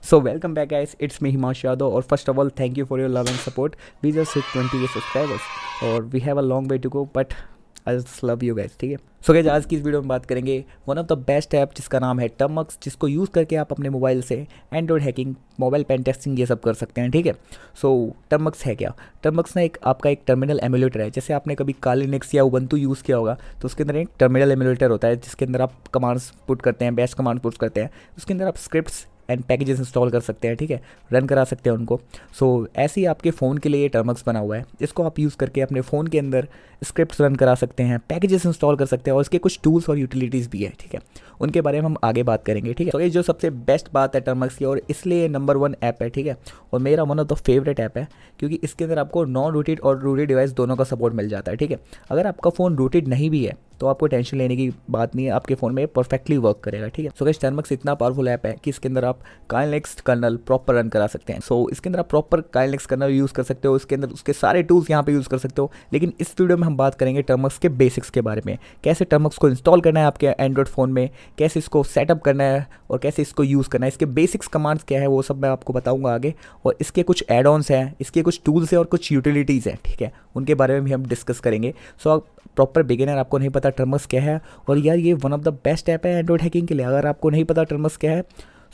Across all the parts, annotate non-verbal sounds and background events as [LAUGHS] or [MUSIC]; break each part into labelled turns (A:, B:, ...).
A: So welcome back guys, it's me Himash Yadav or first of all thank you for your love and support. We just hit 20k subscribers or we have a long way to go but I just love you guys ठीक है सो guys आज की इस video में बात करेंगे one of the best app जिसका नाम है टर्मक्स जिसको यूज़ करके आप अपने मोबाइल से android hacking mobile pen testing ये सब कर सकते हैं ठीक है सो टमक्स है क्या टर्मक्स ना एक आपका एक टर्मिनल एमुलेटर है जैसे आपने कभी कालीनेक्स या टू यूज़ किया होगा तो उसके अंदर एक टर्मिनल एमुलेटर होता है जिसके अंदर आप कमांड्स पुट करते हैं बेस्ट कमांड पुट करते हैं उसके अंदर आप स्क्रिप्ट एंड पैकेजेस इंस्टॉल कर सकते हैं ठीक है रन करा सकते हैं उनको सो so, ऐसे ही आपके फ़ोन के लिए ये टर्मक्स बना हुआ है इसको आप यूज़ करके अपने फ़ोन के अंदर स्क्रिप्ट रन करा सकते हैं पैकेजेस इंस्टॉल कर सकते हैं और इसके कुछ टूल्स और यूटिलिटीज़ भी है ठीक है उनके बारे में हम आगे बात करेंगे ठीक है तो so, ये जो सबसे बेस्ट बात है टर्मक्स की और इसलिए नंबर वन ऐप है ठीक है और मेरा one of the favourite app है क्योंकि इसके अंदर आपको नॉन रूटेड और रूटेड डिवाइस दोनों का सपोर्ट मिल जाता है ठीक है अगर आपका फ़ोन रूटेड नहीं भी है तो आपको टेंशन लेने की बात नहीं है आपके फ़ोन में परफेक्टली वर्क करेगा ठीक है सो गैस टर्मक्स इतना पावरफुल ऐप है कि इसके अंदर आप काइनेक्स्ट कर्नल प्रॉपर रन करा सकते हैं सो so, इसके अंदर आप प्रॉपर काइनेक्स कर्नल यूज़ कर सकते हो इसके अंदर उसके सारे टूल्स यहाँ पर यूज़ कर सकते हो लेकिन इस वीडियो में हम बात करेंगे टर्मक्स के बेसिक्स के बारे में कैसे टर्मक्स को इंस्टॉल करना है आपके एंड्रॉइड फ़ोन में कैसे इसको सेटअप करना है और कैसे इसको यूज़ करना है इसके बेसिक्स कमांड्स क्या है वो सब मैं आपको बताऊँगा आगे और इसके कुछ एड ऑन्स हैं इसके कुछ टूल्स हैं और कुछ यूटिलिटीज़ हैं ठीक है उनके बारे में भी हम डिस्कस करेंगे सो so, प्रॉपर बिगिनर आपको नहीं पता टर्मस क्या है और यार ये one of the best app है एंड्रॉइड हैकिंग के लिए अगर आपको नहीं पता टर्मस क्या है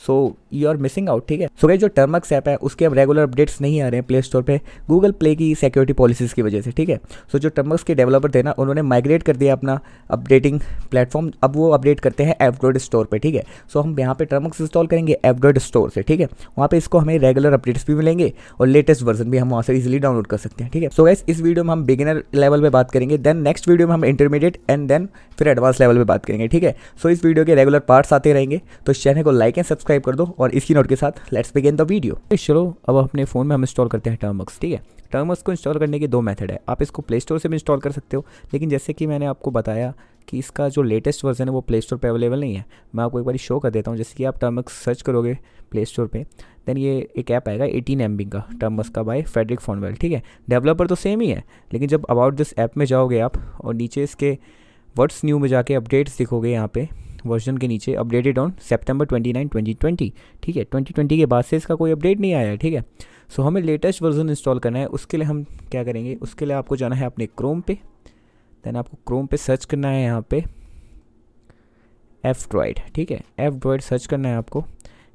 A: so you are missing out ठीक है सो so, जो टर्मक्स ऐप है उसके अब रेगुलर अपडेट्स नहीं आ रहे हैं प्ले स्टोर पर गूगल प्ले की सिक्योरिटी पॉलिसीज़ की वजह से ठीक है सो so, जो टर्मक्स के डेवलपर थे ना उन्होंने माइग्रेट कर दिया अपना अपडेटिंग प्लेटफॉर्म अब वो अपडेट करते हैं ऐप स्टोर पर ठीक है सो so, हम यहाँ पर टर्मक्स इंस्टॉल करेंगे ऐप स्टोर से ठीक है वहाँ पर इसको हमें रेगुलर अपडेट्स भी मिलेंगे और लेटेस्ट वर्जन भी हम वहाँ से इजिली डाउनलोड कर सकते हैं ठीक है सो गैस इस वीडियो में हम बिगिनर लेवल पर बात करेंगे देन नेक्स्ट वीडियो में हम इंटरमीडिएट एंड देन फिर एडवांस लेवल पर बात करेंगे ठीक है सो इस वीडियो के रेगुलर पार्ट्स आते रहेंगे तो इस चैनल को लाइक एंड सब्सक्राइब सब्सक्राइब कर दो और इसी नोट के साथ लेट्स बिगिन द वीडियो चलो अब अपने फ़ोन में हम इंस्टॉल करते हैं टर्मक्स ठीक है टर्मक्स को इंस्टॉल करने के दो मेथड है आप इसको प्ले स्टोर से भी इंस्टॉल कर सकते हो लेकिन जैसे कि मैंने आपको बताया कि इसका जो लेटेस्ट वर्जन है वो प्ले स्टोर पर अवेलेबल नहीं है मैं आपको एक बार शो कर देता हूँ जैसे कि आप टर्मक्स सर्च करोगे प्ले स्टोर पर देन ये एक ऐप आएगा एटीन एम का टर्मस का बाय फेडरिक फॉनवेल ठीक है डेवलपर तो सेम ही है लेकिन जब अबाउट दिस ऐप में जाओगे आप और नीचे इसके वर्ड्स न्यू में जाके अपडेट्स दिखोगे यहाँ पे वर्जन के नीचे updated on September twenty nine twenty twenty ठीक है ट्वेंटी ट्वेंटी के बाद से इसका कोई अपडेट नहीं आया है ठीक है सो हमें लेटेस्ट वर्जन इंस्टॉल करना है उसके लिए हम क्या करेंगे उसके लिए आपको जाना है अपने क्रोम पे देन आपको क्रोम पे सर्च करना है यहाँ पे एफ ड्रॉइड ठीक है एफ ड्रॉइड सर्च करना है आपको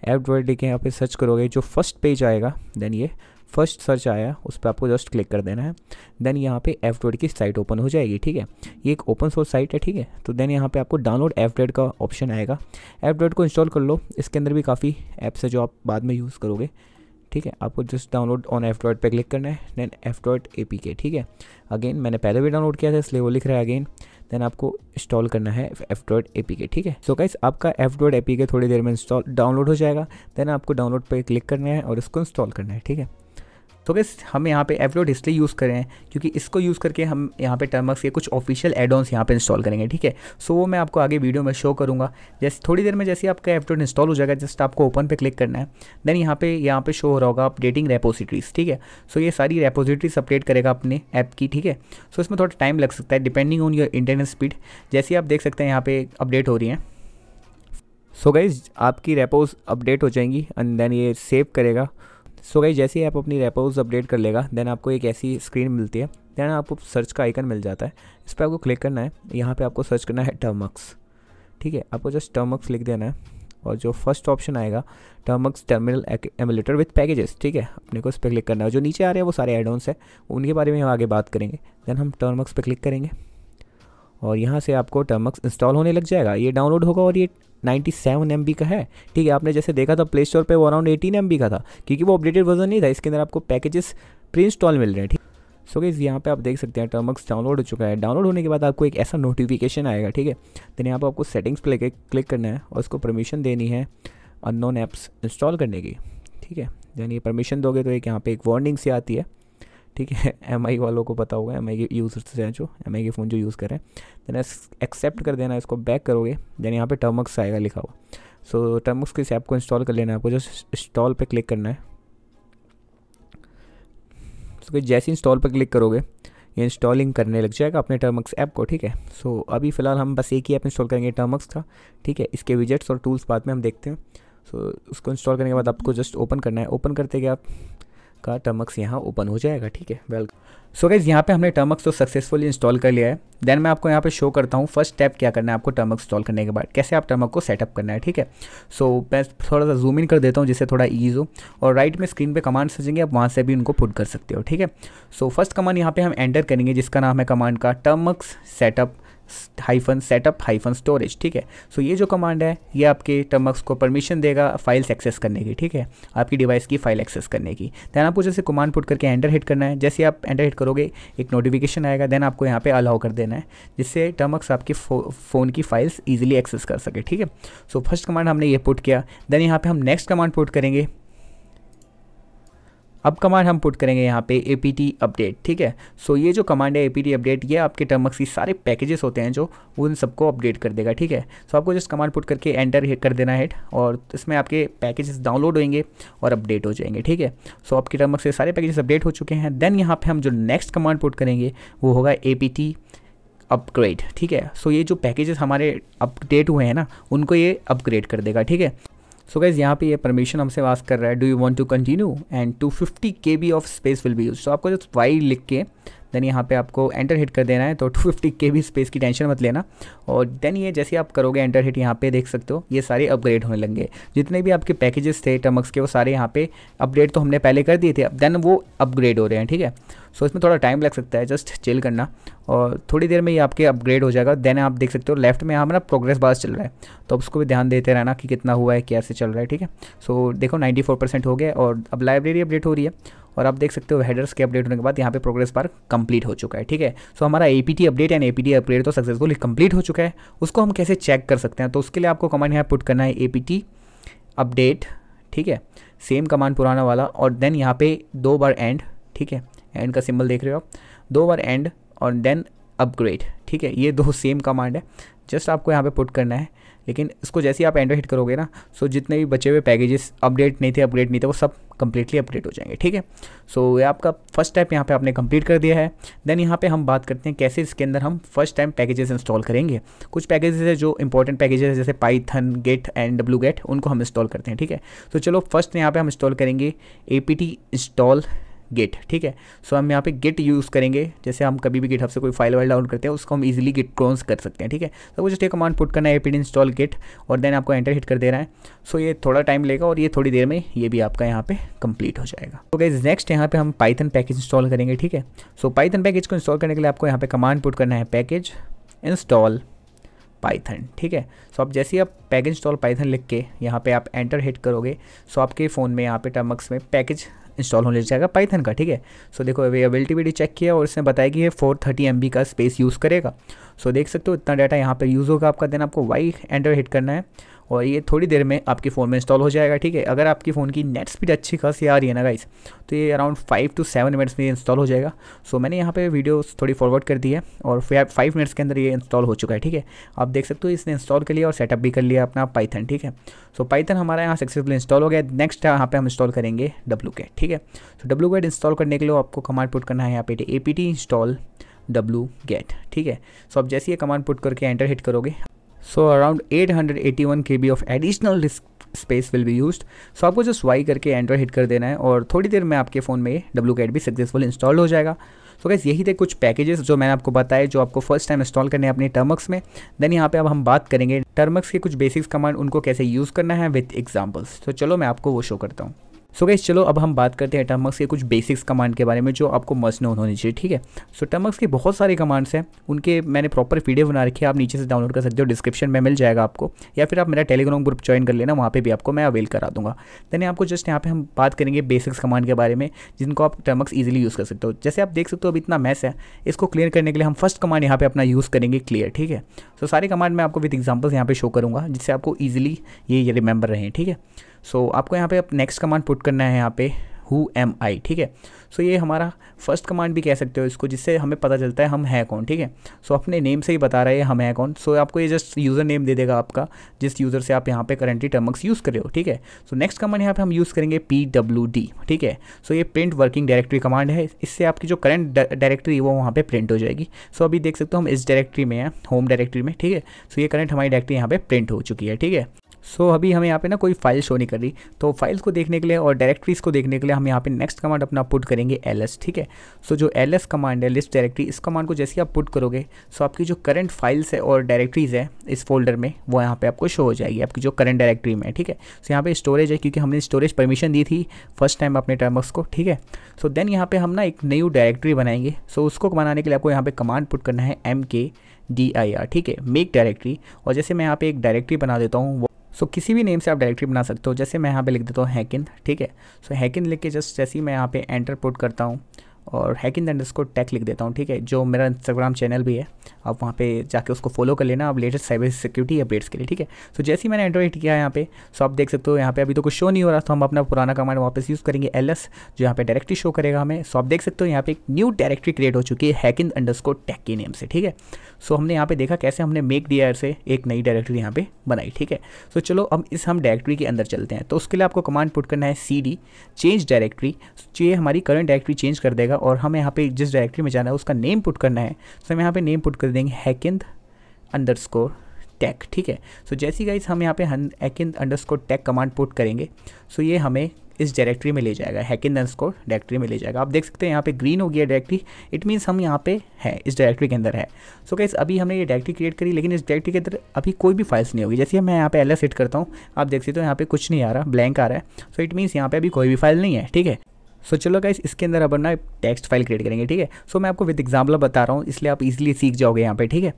A: एफ ड्रॉइड लेके यहाँ पे सर्च करोगे जो फर्स्ट पेज आएगा देन ये फर्स्ट सर्च आया उस पर आपको जस्ट क्लिक कर देना है देन यहाँ पे एफ की साइट ओपन हो जाएगी ठीक है ये एक ओपन सोर्स साइट है ठीक है तो देन यहाँ पे आपको डाउनलोड एफ का ऑप्शन आएगा एफ को इंस्टॉल कर लो इसके अंदर भी काफ़ी ऐप्स है जो आप बाद में यूज़ करोगे ठीक है आपको just download on F dot पर क्लिक करना है then F dot A P K ठीक है अगेन मैंने पहले भी डाउनलोड किया था इसलिए वो लिख रहा है अगेन देन आपको इंस्टॉल करना है F dot A P K ठीक है सो so गाइस आपका F dot A P K थोड़ी देर में इंस्टॉल डाउनलोड हो जाएगा देन आपको डाउनलोड पर क्लिक करना है और इसको इंस्टॉल करना है ठीक है तो गैस हम यहाँ पे एवलोड डिस्प्ले यूज़ कर रहे हैं क्योंकि इसको यूज़ करके हम यहाँ पे टर्मक्स के कुछ ऑफिशियल एडोन्स यहाँ पे इंस्टॉल करेंगे ठीक है सो वो मैं आपको आगे वीडियो में शो करूँगा जैसे थोड़ी देर में जैसे आपका एवलोड इंस्टॉल हो जाएगा जस्ट आपको ओपन पर क्लिक करना है देन यहाँ पे यहाँ पे शो हो रहा होगा अपडेटिंग रेपोजिटरीज ठीक है सो ये सारी रेपोजिटरीज अपडेट करेगा अपने ऐप की ठीक है सो इसमें थोड़ा टाइम लग सकता है depending on your internet speed जैसे आप देख सकते हैं यहाँ पर अपडेट हो रही हैं सो so गाइज आपकी रेपोज अपडेट हो जाएंगी एंड देन ये सेव करेगा सो गई जैसे ही आप अपनी रेपोज अपडेट कर लेगा देन आपको एक ऐसी स्क्रीन मिलती है देन आपको सर्च का आइकन मिल जाता है इस पर आपको क्लिक करना है यहाँ पर आपको सर्च करना है टर्मक्स ठीक है आपको जस्ट टर्मक्स लिख देना है और जो फर्स्ट ऑप्शन आएगा Termux terminal emulator with packages ठीक है अपने को इस पर क्लिक करना है जो नीचे आ रहे हैं वो सारे एडोन्स हैं उनके बारे में हम आगे बात करेंगे देन हम टर्मक्स पर क्लिक करेंगे और यहाँ से आपको टर्मक्स इंस्टॉल होने लग जाएगा ये डाउनलोड होगा और ये नाइन्टी सेवन एम बी का है ठीक है आपने जैसे देखा था प्ले स्टोर पर वो अराउंड एटीन एम बी का था क्योंकि वो अपडेटेड वर्जन नहीं था इसके अंदर आपको पैकेजेस प्री इंस्टॉल मिल रहे हैं ठीक सो गई यहाँ पे आप देख सकते हैं टर्मक्स डाउनलोड हो चुका है डाउनलोड होने के बाद आपको एक ऐसा नोटिफिकेशन आएगा ठीक है देन यहाँ पर आपको सेटिंग्स पर लेके क्लिक करना है और उसको परमिशन देनी है अननोन ऐप्स इंस्टॉल करने की ठीक है यानी परमिशन दोगे तो एक यहाँ पे एक वार्निंग से आती है ठीक है एम आई वालों को पता होगा एम आई के यूज़र्स हैं जो एम आई के फ़ोन जो यूज़ करें देन एक्सेप्ट कर देना इसको बैक करोगे देन यहाँ पे टर्मक्स आएगा लिखा हुआ सो so, टर्मक्स किस ऐप को इंस्टॉल कर लेना है आपको जस्ट इंस्टॉल पे क्लिक करना है सो so, जैसे इंस्टॉल पर क्लिक करोगे ये इंस्टॉलिंग करने लग जाएगा अपने टर्मक्स ऐप को ठीक है सो so, अभी फ़िलहाल हम बस एक ही ऐप इंस्टॉल करेंगे टर्मक्स का ठीक है इसके विजट्स और टूल्स बाद में हम देखते हैं सो so, उसको इंस्टॉल करने के बाद आपको जस्ट ओपन करना है ओपन करते गए आप का टर्मक्स यहाँ ओपन हो जाएगा ठीक है वेलकम सो गाइज यहाँ पे हमने टर्मक्स तो सक्सेसफुली इंस्टॉल कर लिया है देन मैं आपको यहाँ पे शो करता हूँ फर्स्ट स्टेप क्या करना है आपको टर्मक्स इंस्टॉल करने के बाद कैसे आप टर्मक को सेटअप करना है ठीक है सो so, मैं थोड़ा सा जूम इन कर देता हूँ जिससे थोड़ा ईज हो और राइट में स्क्रीन पे कमांड सजेंगे आप वहाँ से भी उनको पुट कर सकते हो ठीक है सो फर्स्ट कमांड यहाँ पे हम एंटर करेंगे जिसका नाम है कमांड का Termux setup hyphen setup hyphen storage ठीक है सो so, ये जो कमांड है ये आपके टर्मक्स को परमिशन देगा फाइल्स एक्सेस करने की ठीक है आपकी डिवाइस की फाइल एक्सेस करने की दैन आपको जैसे कमांड पुट करके एंटर हिट करना है जैसे आप एंटर हिट करोगे एक नोटिफिकेशन आएगा देन आपको यहाँ पे अलाउ कर देना है जिससे टर्मक्स आपके फ़ोन की फाइल्स ईजिली एक्सेस कर सके ठीक है सो फर्स्ट कमांड हमने ये पुट किया देन यहाँ पर हम नेक्स्ट कमांड पुट करेंगे अब कमांड हम पुट करेंगे यहाँ पे ए पी टी अपडेट ठीक है सो so, ये जो कमांड है ए पी टी अपडेट ये आपके टर्मक्स की सारे पैकेजेस होते हैं जो उन सबको अपडेट कर देगा ठीक है सो so, आपको जस्ट कमांड पुट करके एंटर कर देना है और इसमें आपके पैकेजेस डाउनलोड होंगे और अपडेट हो जाएंगे ठीक है सो आपके टर्मक्स के सारे पैकेजेस अपडेट हो चुके हैं देन यहाँ पर हम जो नेक्स्ट कमांड पुट करेंगे वो होगा ए पी टी अपग्रेड ठीक है सो so, ये जो पैकेजेस हमारे अपडेट हुए हैं ना उनको ये अपग्रेड कर देगा ठीक है सो गाइज यहाँ पे ये परमिशन हमसे आस्क कर रहा है do you want to continue and two fifty K B of space will be use तो आपको जस्ट वाई लिख के देन यहाँ पे आपको एंटर हिट कर देना है तो 250 के भी स्पेस की टेंशन मत लेना और देन ये जैसे आप करोगे एंटर हिट यहाँ पे देख सकते हो ये सारे अपग्रेड होने लगे जितने भी आपके पैकेजेस थे टमक्स के वो सारे यहाँ पे अपडेट तो हमने पहले कर दिए थे देन वो अपग्रेड हो रहे हैं ठीक है सो so, इसमें थोड़ा टाइम लग सकता है जस्ट चिल करना और थोड़ी देर में ये आपके अपग्रेड हो जाएगा देन आप देख सकते हो लेफ्ट में यहाँ प्रोग्रेस बास चल रहा है तो उसको भी ध्यान देते रहना कि कितना हुआ है कैसे चल रहा है ठीक है सो देखो देखो फोर परसेंट हो गया और अब लाइब्रेरी अपडेट हो रही है और आप देख सकते हो हेडर्स के अपडेट होने के बाद यहाँ पे प्रोग्रेस बार कंप्लीट हो चुका है ठीक है सो हमारा APT update and APT update तो सक्सेसफुल कंप्लीट हो चुका है उसको हम कैसे चेक कर सकते हैं तो उसके लिए आपको कमांड यहाँ पुट करना है ए अपडेट ठीक है सेम कमांड पुराना वाला और देन यहाँ पे दो बार एंड ठीक है एंड का सिंबल देख रहे हो आप दो बार एंड और देन अपग्रेड ठीक है ये दो सेम कमांड है जस्ट आपको यहाँ पे पुट करना है लेकिन इसको जैसे ही आप एंड्रॉइड हिट करोगे ना सो जितने भी बचे हुए पैकेजेस अपडेट नहीं थे अपडेट नहीं थे वो सब कम्प्लीटली अपडेट हो जाएंगे ठीक है सो ये आपका फर्स्ट स्टेप यहाँ पे आपने कंप्लीट कर दिया है देन यहाँ पे हम बात करते हैं कैसे इसके अंदर हम फर्स्ट टाइम पैकेजेस इंस्टॉल करेंगे कुछ पैकेजेस है जो इंपॉर्टेंट पैकेजेस है जैसे पाइथन गेट एंड डब्ल्यू गेट उनको हम इंस्टॉल करते हैं ठीक है तो चलो फर्स्ट यहाँ पर हम इंस्टॉल करेंगे A P T install git ठीक है सो हम यहाँ पे गिट यूज़ करेंगे जैसे हम कभी भी गिट से कोई फाइल वाइल डाउन करते हैं उसको हम इजीली गिट क्रॉन्स कर सकते हैं ठीक है सब जस्ट एक कमांड पुट करना है एपिड इंस्टॉल गिट और देन आपको एंटर हिट कर दे रहा है सो so, ये थोड़ा टाइम लेगा और ये थोड़ी देर में ये भी आपका यहाँ पे कंप्लीट हो जाएगा तो गाइज नेक्स्ट यहाँ पे हम पाइथन पैकेज इंस्टॉल करेंगे ठीक है सो पाइथन पैकेज को इंस्टॉल करने के लिए आपको यहाँ पे कमांड पुट करना है पैकेज इंस्टॉल पाइथन ठीक है सो so, आप जैसे ही आप पैकेज इंस्टॉल पाइथन लिख के यहाँ पे आप एंटर हिट करोगे सो so, आपके फ़ोन में यहाँ पे टर्मक्स में पैकेज इंस्टॉल होने जाएगा पाइथन का ठीक है सो देखो अवेलेबिलिटी चेक किया और इसने बताया कि ये फोर थर्टी का स्पेस यूज़ करेगा सो देख सकते हो इतना डाटा यहाँ पर यूज़ होगा आपका देन आपको वाई एंटर हिट करना है और ये थोड़ी देर में आपके फ़ोन में इंस्टॉल हो जाएगा ठीक है अगर आपके फ़ोन की नेट स्पीड अच्छी खासी आ रही है ना गाइस तो ये around five to seven minutes में इंस्टॉल हो जाएगा सो मैंने यहाँ पे वीडियो थोड़ी फॉरवर्ड कर दी है और फाइव मिनट्स के अंदर ये इंस्टॉल हो चुका है ठीक है आप देख सकते हो इसने इंस्टॉल कर लिया और सेटअप भी कर लिया अपना पाइथन ठीक है सो पाइथन हमारा यहाँ सक्सेसफुल इंस्टॉल हो गया नेक्स्ट यहाँ पर हम इंस्टॉल करेंगे डब्लू के ठीक है सो डब्लू गेट इंस्टॉल करने के लिए आपको कमांड पुट करना है यहाँ पे ए पी टी इंस्टॉल डब्लू गेट ठीक है सो आप जैसे ये कमांड पुट करके एंटर हिट करोगे so around 881 KB of additional disk space will be use so आपको जस्ट वाई करके एंड्रॉइड हिट कर देना है और थोड़ी देर में आपके फ़ोन में डब्ल्यू कैट भी सक्सेसफुल इंस्टॉल हो जाएगा सो so गैस यही थे कुछ पैकेजेस जो मैंने आपको बताए जो आपको फर्स्ट टाइम इंस्टॉल करने हैं अपने टर्मक्स में देन यहाँ पे अब हम बात करेंगे टर्मक्स के कुछ बेसिक्स कमांड उनको कैसे यूज़ करना है विथ एग्जाम्पल्स तो चलो मैं आपको वो शो करता हूँ सो गाइज चलो अब हम बात करते हैं टर्मक्स के कुछ बेसिक्स कमांड के बारे में जो आपको मस्ट नोन होनी चाहिए ठीक है सो टर्मक्स के बहुत सारे कमांड्स हैं उनके मैंने प्रॉपर वीडियो बना रखी है आप नीचे से डाउनलोड कर सकते हो डिस्क्रिप्शन में मिल जाएगा आपको या फिर आप मेरा टेलीग्राम ग्रुप ज्वाइन कर लेना वहाँ पर भी आपको मैं अवेल करा दूंगा देने आपको जस्ट यहाँ पर हम बात करेंगे बेसिक्स कमांड के बारे में जिनको आप टर्मक्स ईजिली यूज़ कर सकते हो जैसे आप देख सकते हो अब इतना मैस है इसको क्लियर करने के लिए हम फर्स्ट कमांड यहाँ पर अपना यूज़ करेंगे क्लियर ठीक है सो सारे कमांड मैं आपको विद एग्जाम्पल्स यहाँ पर शो करूँगा जिससे आपको ईजिली ये रिमेंबर रहे ठीक है सो so, आपको यहाँ पे अब नेक्स्ट कमांड पुट करना है यहाँ पे हु एम आई ठीक है सो ये हमारा फर्स्ट कमांड भी कह सकते हो इसको जिससे हमें पता चलता है हम हैं कौन ठीक है सो so, अपने नेम से ही बता रहे हैं हम हैं कौन सो so, आपको ये जस्ट यूज़र नेम दे देगा आपका जिस यूज़र से आप यहाँ पे करेंटली टर्मक्स यूज़ कर रहे हो ठीक है सो नेक्स्ट कमांड यहाँ पे हम यूज़ करेंगे पी डब्ल्यू डी ठीक है सो so, ये प्रिंट वर्किंग डायरेक्टरी कमांड है इससे आपकी जो करंट डायरेक्टरी वो वहाँ पर प्रिंट हो जाएगी सो so, अभी देख सकते हो हम इस डायरेक्ट्री में हैं होम डायरेक्ट्री में ठीक है सो so, ये करंट हमारी डायरेक्टरी यहाँ पर प्रिंट हो चुकी है ठीक है सो so, अभी हमें यहाँ पे ना कोई फाइल शो नहीं कर रही तो फाइल्स को देखने के लिए और डायरेक्टरीज को देखने के लिए हम यहाँ पे नेक्स्ट कमांड अपना पुट करेंगे एल ठीक है सो so, जो एल कमांड है लिस्ट डायरेक्टरी इस कमांड को जैसे आप पुट करोगे सो so आपकी जो करंट फाइल्स है और डायरेक्टरीज है इस फोल्डर में वो यहाँ पर आपको शो हो जाएगी आपकी जो करंट डायरेक्ट्री में ठीक है सो so, यहाँ पर स्टोरेज है क्योंकि हमने स्टोरेज परमिशन दी थी फर्स्ट टाइम अपने टर्मक्स को ठीक है सो देन यहाँ पर हम ना एक न्यू डायरेक्ट्री बनाएंगे सो उसको बनाने के लिए आपको यहाँ पर कमांड पुट करना है एम के डी आई आर ठीक है मेक डायरेक्टरी और जैसे मैं यहाँ पे एक डायरेक्टरी बना देता हूँ सो so, किसी भी नेम से आप डायरेक्टरी बना सकते हो जैसे मैं यहाँ पे लिख देता हूँ हैकिन ठीक है सो so, हैकिन लिख के जस्ट जैसे ही मैं यहाँ पे एंटर पुट करता हूँ और हैकिन अंडर इसको टैक लिख देता हूँ ठीक है जो मेरा इंस्टाग्राम चैनल भी है आप वहाँ पे जाके उसको फॉलो कर लेना आप लेटेस्ट साइबर सिक्योरिटी अपडेट्स के लिए ठीक है सो जैसे ही मैंने एंड्रॉइड किया यहाँ पे सो आप देख सकते हो यहाँ पे अभी तो कुछ शो नहीं हो रहा तो हम अपना पुराना कमांड वापस यूज़ करेंगे एल जो यहाँ पे डायरेक्टली शो करेगा हमें सो आप देख सकते हो यहाँ पे एक न्यू डायरेक्टरी क्रिएट हो चुकी है हैकिन अंडर स्को टैक के नेम से ठीक है सो हमने यहाँ पे देखा कैसे हमने मेक डी से एक नई डायरेक्टरी यहाँ पे बनाई ठीक है सो चलो अब इस हम डायरेक्टरी के अंदर चलते हैं तो उसके लिए आपको कमांड पुट करना है सी डी चेंज डायरेक्टरी ये हमारी करंट डायरेक्टरी चेंज कर देगा जाएगा और हमें यहाँ पे जिस डायरेक्टरी में जाना है उसका नेम पुट करना है तो हम यहाँ पे नेम पुट कर देंगे हैकिंद अंडर स्कोर ठीक है सो जैसी गाइज हम यहाँ पे hacking underscore command put करेंगे सो ये हमें इस डायरेक्टरी में ले जाएगा हैकिंद अंडर स्कोर डायरेक्टरी में ले जाएगा आप देख सकते हैं यहाँ पे ग्रीन हो गया डायरेक्टरी इट मीन्स हम यहाँ पे हैं इस डायरेक्टरी के अंदर है सो so, गाइस अभी हमने ये डायरेक्टरी क्रिएट करी लेकिन इस डायरेक्टरी के अंदर अभी कोई भी फाइल्स नहीं होगी जैसे मैं यहाँ पे एल हिट करता हूँ आप देख सकते हो यहाँ पे कुछ नहीं आ रहा ब्लैंक आ रहा है सो इट मीन्स यहाँ पे अभी कोई भी फाइल नहीं है ठीक है सो so, चलो गाइस इसके अंदर अपन ना टेक्स्ट फाइल क्रिएट करेंगे ठीक है सो so, मैं आपको विद एग्जाम्पल बता रहा हूँ इसलिए आप इजीली सीख जाओगे यहाँ पे ठीक है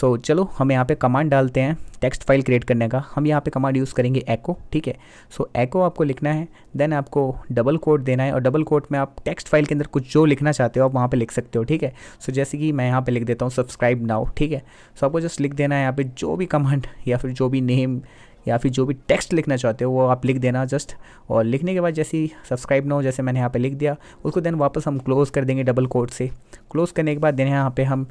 A: सो so, चलो हम यहाँ पे कमांड डालते हैं टेक्स्ट फाइल क्रिएट करने का हम यहाँ पे कमांड यूज़ करेंगे एको ठीक है सो so, एको आपको लिखना है देन आपको डबल कोट देना है और डबल कोट में आप टेक्स्ट फाइल के अंदर कुछ जो लिखना चाहते हो आप वहाँ पर लिख सकते हो ठीक है सो so, जैसे कि मैं यहाँ पर लिख देता हूँ सब्सक्राइब नाउ ठीक है सो so, आपको जस्ट लिख देना है यहाँ पर जो भी कमांड [LAUGHS] या फिर जो भी नेम या फिर जो भी टेक्स्ट लिखना चाहते हो वो आप लिख देना जस्ट और लिखने के बाद जैसे ही सब्सक्राइब ना हो जैसे मैंने यहाँ पे लिख दिया उसको देन वापस हम क्लोज़ कर देंगे डबल कोड से क्लोज़ करने के बाद देने यहाँ पे हम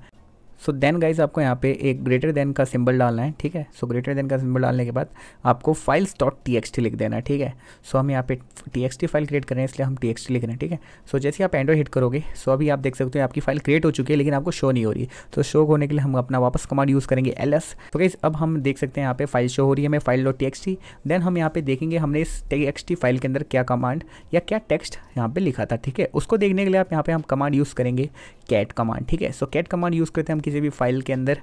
A: सो देन गाइज आपको यहाँ पे एक ग्रेटर देन का सिंबल डालना है ठीक है सो ग्रेटर देन का सिंबल डालने के बाद आपको files dot T X T लिख देना है ठीक है सो so, हम यहाँ पे T X T file create कर रहे हैं इसलिए हम टी एक्स टी लिख रहे हैं ठीक है सो so, जैसे आप एंड्रॉइड हिट करोगे सो so अभी आप देख सकते हो आपकी फाइल क्रिएट हो चुकी है लेकिन आपको शो नहीं हो रही तो शो होने के लिए हम अपना वापस कमांड यूज़ करेंगे एल एस तो गाइज अब हम देख सकते हैं यहाँ पे फाइल शो हो रही है हमें file dot T X T then हम यहाँ पे देखेंगे हमने इस टी एक्स टी फाइल के अंदर क्या कमांड या क्या टेक्स्ट यहाँ पे लिखा था ठीक है उसको देखने के लिए आप यहाँ पे हम कमांड यूज़ करेंगे कैट कमांड ठीक है सो कैट कमांड यूज़ करते हैं हम किसी भी फाइल के अंदर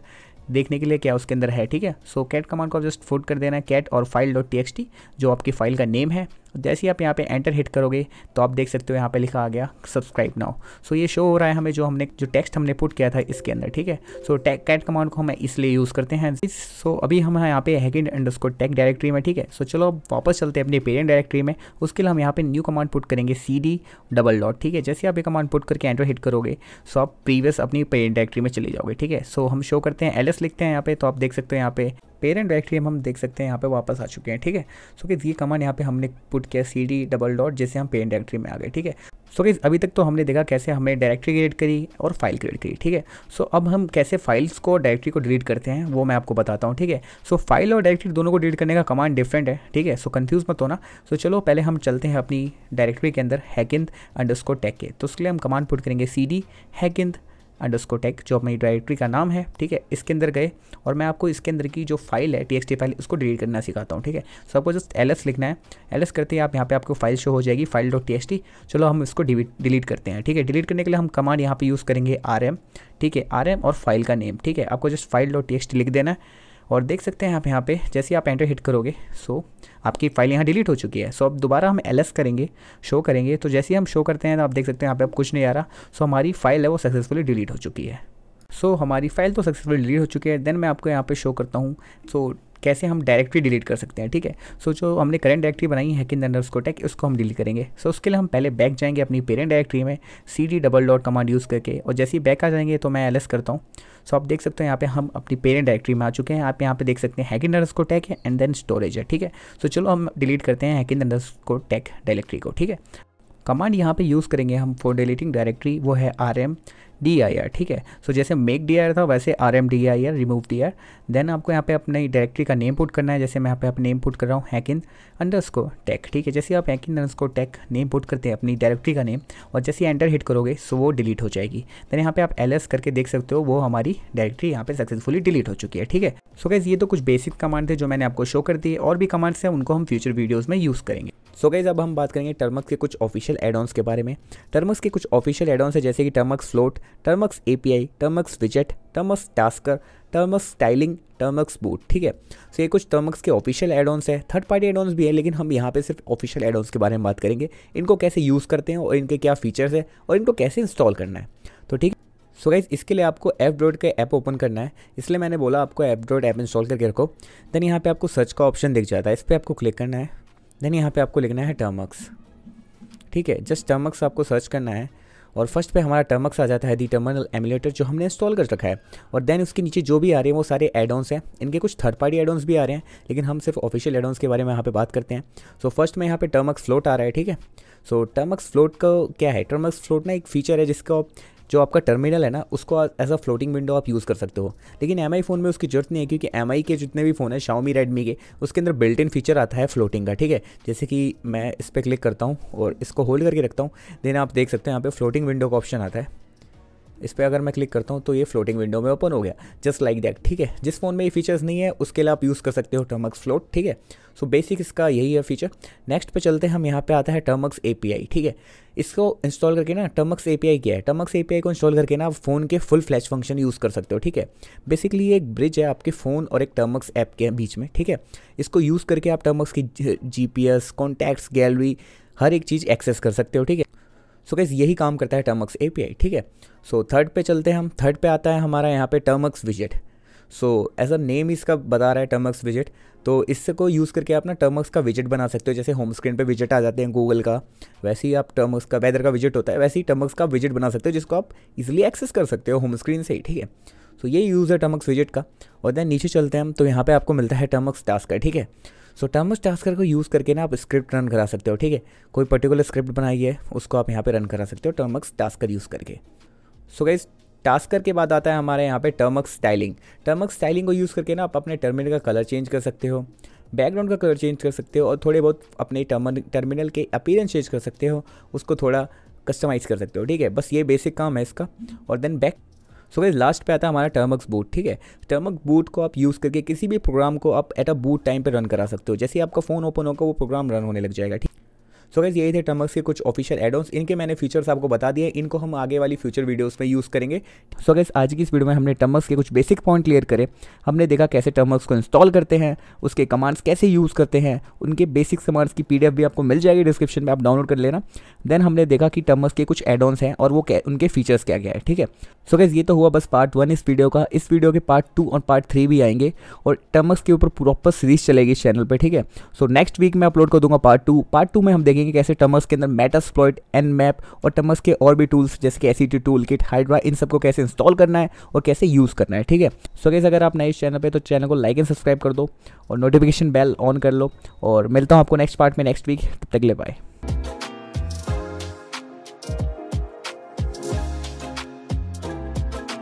A: देखने के लिए क्या उसके अंदर है ठीक है सो कैट कमांड को आप जस्ट फोट कर देना है कैट और फाइल डॉट टी जो आपकी फाइल का नेम है जैसे ही आप यहाँ पे एंटर हिट करोगे तो आप देख सकते हो यहाँ पे लिखा आ गया सब्सक्राइब नाउ सो ये शो हो रहा है हमें जो हमने जो टेक्स्ट हमने पुट किया था इसके अंदर ठीक है सो टैग कैट कमांड को हम इसलिए यूज़ करते हैं सो so, अभी हम यहाँ पे हैकिन अंडर टैग डायरेक्ट्री में ठीक है सो so, चलो वापस चलते हैं अपनी पेरेंट डायरेक्ट्री में उसके लिए हम यहाँ पर न्यू कमांड पुट करेंगे सी डी डबल डॉट ठीक है जैसे आप ये कमांड पुट करके एंटर हिट करोगे सो so, आप प्रीवियस अपनी पेरेंट डायरेक्ट्री में चले जाओगे ठीक है सो हम शो करते हैं एल लिखते हैं यहाँ पे तो आप देख सकते हो यहाँ पे पेरेंट डायरेक्टरी हम देख सकते हैं यहाँ पे वापस आ चुके हैं ठीक है सो कि ये कमांड यहाँ पे हमने पुट किया सी डी डबल डॉट जैसे हम पेरेंट डायरेक्टरी में आ गए ठीक है सो so, अभी तक तो हमने देखा कैसे हमने डायरेक्टरी क्रिएट करी और फाइल क्रिएट करी ठीक है सो अब हम कैसे फाइल्स को डायरेक्टरी को डिलीट करते हैं वो मैं आपको बताता हूँ ठीक है सो फाइल और डायरेक्टरी दोनों को डिलीट करने का कमांड डिफरेंट है ठीक है सो कन्फ्यूज मत होना सो चलो पहले हम चलते हैं अपनी डायरेक्टरी के अंदर हैकिंद अंडरस्कोर टेक के तो उसके लिए हम कमांड पुट करेंगे सी डी हैकिंद अंडरस्को टेक जो अपनी डायरेक्ट्री का नाम है ठीक है इसके अंदर गए और मैं आपको इसके अंदर की जो फाइल है टी फाइल उसको डिलीट करना सिखाता हूँ ठीक है सो आपको जस्ट एल लिखना है एल करते ही आप यहाँ पर आपको फाइल शो हो जाएगी फाइल डॉट टी चलो हम इसको डिलीट करते हैं ठीक है डिलीट करने के लिए हम कमांड यहाँ पर यूज़ करेंगे आर ठीक है आर और फाइल का नेम ठीक है आपको जस्ट फाइल डॉट लिख देना है और देख सकते हैं आप यहाँ पे जैसे आप एंटर हिट करोगे सो आपकी फाइल यहाँ डिलीट हो चुकी है सो अब दोबारा हम एल करेंगे शो करेंगे तो जैसे ही हम शो करते हैं तो आप देख सकते हैं यहाँ पे अब कुछ नहीं आ रहा सो हमारी फाइल है वो सक्सेसफुली डिलीट हो चुकी है सो so, हमारी फाइल तो सक्सेसफुली डिलीट हो चुकी है देन मैं आपको यहाँ पे शो करता हूँ सो so, कैसे हम डायरेक्टरी डिलीट कर सकते हैं ठीक है सो जो हमने करंट डायरेक्टरी बनाई है किन अंडर उसको उसको हम डिलीट करेंगे सो so, उसके लिए हम पहले बैक जाएंगे अपनी पेरेंट डायरेक्टरी में C D double dot command use करके और जैसे ही बैक आ जाएंगे तो मैं एल करता हूँ सो so, आप देख सकते हो यहाँ पे हम अपनी पेरेंट डायरेक्टरी में आ चुके हैं आप यहाँ पे देख सकते हैं हैकिन अंडर को टैक है एंड देन स्टोरेज है ठीक है सो so, चलो हम डिलीट करते हैं हैकिन अंडर को टैक डायरेक्टरी को ठीक है कमांड यहाँ पे यूज़ करेंगे हम फॉर डिलीटिंग डायरेक्टरी वो है R M D I R ठीक है सो so, जैसे मेक डी आई आर था वैसे R M D I R remove D R then आपको यहाँ पे अपने डायरेक्टरी का नेम पुट करना है जैसे मैं यहाँ पे आप नेम पुट कर रहा हूँ हैकिन अंडर स्को टेक ठीक है जैसे आप hacking underscore tech name put करते हैं अपनी डायरेक्टरी का नेम और जैसे एंटर हिट करोगे सो वो डिलीट हो जाएगी देन यहाँ पे आप एल एस करके देख सकते हो वो हमारी डायरेक्टरी यहाँ पे सक्सेसफुली डिलीट हो चुकी है ठीक है सो कैसे गैस ये तो कुछ बेसिक कमांड थे जो मैंने आपको शो कर दिए और भी कमांड्स हैं उनको हम फ्यूचर वीडियोज़ में यूज़ करेंगे सो गाइज अब हम बात करेंगे टर्मक्स के कुछ ऑफिशियल एडॉन्स के बारे में टर्मक्स के कुछ ऑफिशियल एडॉन्स है जैसे कि Termux float Termux I Termux विजेट Termux tasker Termux styling Termux boot ठीक है सो so ये कुछ टर्मक्स के ऑफिशियल एडॉन्स है थर्ड पार्टी एडॉन्स भी है लेकिन हम यहाँ पे सिर्फ ऑफिशियल एडॉन्स के बारे में बात करेंगे इनको कैसे यूज़ करते हैं और इनके क्या फीचर्स है और इनको कैसे इंस्टॉल करना है तो ठीक है सो so गाइज इसके लिए आपको एफ़ ड्रॉइड का ऐप ओपन करना है इसलिए मैंने बोला आपको एफ ड्रॉइड ऐप इंस्टॉल करके रखो देन यहाँ पे आपको सर्च का ऑप्शन दिख जाता है इस पर आपको क्लिक करना है देन यहाँ पे आपको लिखना है टर्मक्स ठीक है जस्ट टर्मक्स आपको सर्च करना है और फर्स्ट पे हमारा टर्मक्स आ जाता है दी टर्मिनल एमुलेटर जो हमने इंस्टॉल कर रखा है और देन उसके नीचे जो भी आ रहे हैं वो सारे एडोन्स हैं इनके कुछ थर्ड पार्टी एडोन्स भी आ रहे हैं लेकिन हम सिर्फ ऑफिशियल एडोन्स के बारे में यहाँ पे बात करते हैं सो so, फर्स्ट में यहाँ पे टर्मक्स फ्लोट आ रहा है ठीक है सो टर्मक्स फ्लोट का क्या है टर्मक्स फ्लोट ना एक फीचर है जिसको जो आपका टर्मिनल है ना उसको एज अ फ्लोटिंग विंडो आप यूज़ कर सकते हो लेकिन एम फ़ोन में उसकी जरूरत नहीं है क्योंकि एम के जितने भी फ़ोन है शाओमी रेडमी के उसके अंदर बिल्ट इन फीचर आता है फ्लोटिंग का ठीक है जैसे कि मैं इस पर क्लिक करता हूँ और इसको होल्ड करके रखता हूँ देन आप देख सकते हैं यहाँ पे फ्लोटिंग विंडो का ऑप्शन आता है इस पर अगर मैं क्लिक करता हूँ तो ये फ्लोटिंग विंडो में ओपन हो गया जस्ट लाइक दैट ठीक है जिस फ़ोन में ये फीचर्स नहीं है उसके लिए आप यूज़ कर सकते हो टर्मक्स फ्लोट ठीक है सो so, बेसिक इसका यही है फीचर नेक्स्ट पे चलते हैं हम यहाँ पे आता है टर्मक्स ए ठीक है इसको इंस्टॉल करके ना टर्मक्स ए क्या है टर्मक्स ए को इंस्टॉल करके ना आप फ़ोन के फुल फ्लैश फंक्शन यूज़ कर सकते हो ठीक है बेसिकली ये एक ब्रिज है आपके फ़ोन और एक टर्मक्स ऐप के बीच में ठीक है इसको यूज़ करके आप टर्मक्स की G P S contacts gallery हर एक चीज़ एक्सेस कर सकते हो ठीक है सो so गैस यही काम करता है टर्मक्स ए ठीक है सो थर्ड पे चलते हैं हम थर्ड पे आता है हमारा यहाँ पे टर्मक्स विजिट सो एज अ नेम इसका बता रहा है टर्मक्स विजिट तो इससे को यूज़ करके आप ना टर्मक्स का विजिट बना सकते हो जैसे होम स्क्रीन पे विजिट आ जाते हैं गूगल का वैसे ही आप टर्मक्स का वेदर का विजिट होता है वैसे ही टर्मक्स का विजिट बना सकते हो जिसको आप इजिली एक्सेस कर सकते हो होम स्क्रीन से ही ठीक है सो so, ये यूज़ है टर्मक्स विजिट का और दैन नीचे चलते हैं हम तो यहाँ पर आपको मिलता है टर्मक्स टास्क का ठीक है सो टर्मस टास्कर को यूज़ करके ना आप स्क्रिप्ट रन करा सकते हो ठीक है कोई पर्टिकुलर स्क्रिप्ट बनाई है उसको आप यहाँ पे रन करा सकते हो टर्मक्स टास्कर यूज़ करके सो गाइज टास्कर के बाद आता है हमारे यहाँ पे टर्मक स्टाइलिंग टर्मक स्टाइलिंग को यूज़ करके ना आप अपने टर्मिनल का कलर चेंज कर सकते हो बैकग्राउंड का कलर चेंज कर सकते हो और थोड़े बहुत अपने टर्मिनल के अपीरेंस चेंज कर सकते हो उसको थोड़ा कस्टमाइज़ कर सकते हो ठीक है बस ये बेसिक काम है इसका और then back so guys last पे आता है हमारा टर्मक्स बूट ठीक है टर्मक बूट को आप यूज़ करके किसी भी प्रोग्राम को आप एट अ बूट टाइम पर रन करा सकते हो जैसे आपका फ़ोन ओपन होगा वो प्रोग्राम रन होने लग जाएगा ठीक सो गैस यही थे टमक्स के कुछ ऑफिशियल एडोन्स इनके मैंने फीचर्स आपको बता दिए इनको हम आगे वाली फ्यूचर वीडियोस में यूज़ करेंगे सो गैस आज की इस वीडियो में हमने टमक्स के कुछ बेसिक पॉइंट क्लियर करे हमने देखा कैसे टमक्स को इंस्टॉल करते हैं उसके कमांड्स कैसे यूज़ करते हैं उनके बेसिक कमांड्स की पी भी आपको मिल जाएगी डिस्क्रिप्शन में आप डाउनलोड कर लेना देन हमने देखा कि टमक्स के कुछ एडोन्स हैं और वो उनके फीचर्स क्या क्या है ठीक है सो गैस ये तो हुआ बस पार्ट वन इस वीडियो का इस वीडियो के पार्ट टू और पार्ट थ्री भी आएंगे और टमक्स के ऊपर प्रॉपर सीरीज चलेगी इस चैनल पर ठीक है सो नेक्स्ट वीक मैं अपलोड कर दूंगा पार्ट टू पार्ट टू में हम देखेंगे सीखेंगे कि कैसे टमस के अंदर मेटा स्प्लॉइट एन मैप और टमस के और भी टूल्स जैसे कि टी टूल किट हाइड्रा इन सबको कैसे इंस्टॉल करना है और कैसे यूज़ करना है ठीक है सो कैसे अगर आप नए इस चैनल पर तो चैनल को लाइक एंड सब्सक्राइब कर दो और नोटिफिकेशन बेल ऑन कर लो और मिलता हूँ आपको नेक्स्ट पार्ट में नेक्स्ट वीक तब तक ले बाय